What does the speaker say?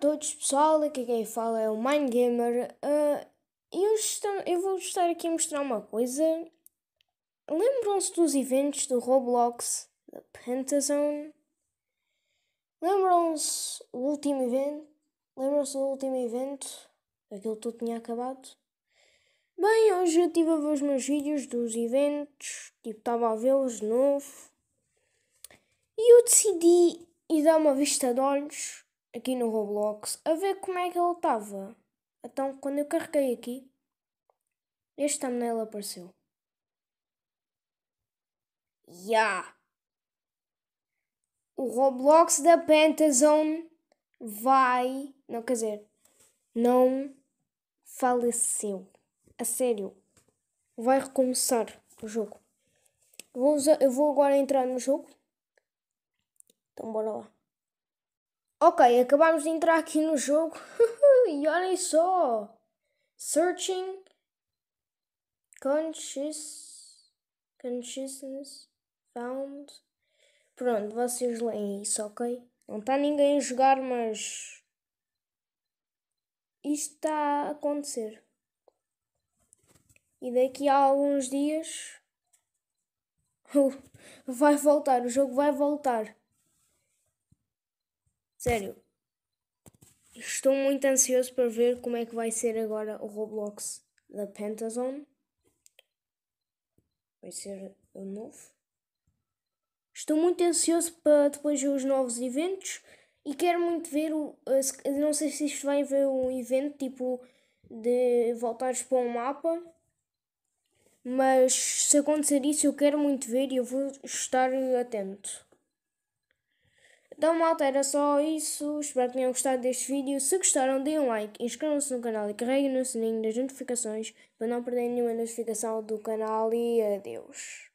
todos, pessoal. Aqui quem fala é o Mindgamer. Uh, eu, eu vou estar aqui a mostrar uma coisa. Lembram-se dos eventos do Roblox, da Pentazone? Lembram-se o último evento? Lembram-se do último evento? Aquilo tudo tinha acabado. Bem, hoje eu estive a ver os meus vídeos dos eventos, tipo, estava a vê-los de novo. E eu decidi ir dar uma vista de olhos aqui no Roblox a ver como é que ele estava. Então, quando eu carreguei aqui, este thumbnail apareceu. Ya! Yeah. O Roblox da Pentazone vai. Não, quer dizer, não faleceu. A sério. Vai recomeçar o jogo. Vou usar, eu vou agora entrar no jogo. Então, bora lá. Ok, acabamos de entrar aqui no jogo e olhem só! Searching conscious, Consciousness Found. Pronto, vocês leem isso, ok? Não está ninguém a jogar, mas. Isto está a acontecer. E daqui a alguns dias. vai voltar, o jogo vai voltar. Sério. Estou muito ansioso para ver como é que vai ser agora o Roblox da Pentazone. Vai ser o novo. Estou muito ansioso para depois ver os novos eventos e quero muito ver o. Eh, não sei se isto vai ver um evento tipo de voltares para um mapa. Mas se acontecer isso, eu quero muito ver e eu vou estar atento. Então malta, era só isso. Espero que tenham gostado deste vídeo. Se gostaram, deem um like, inscrevam-se no canal e carreguem no sininho das notificações para não perderem nenhuma notificação do canal e adeus.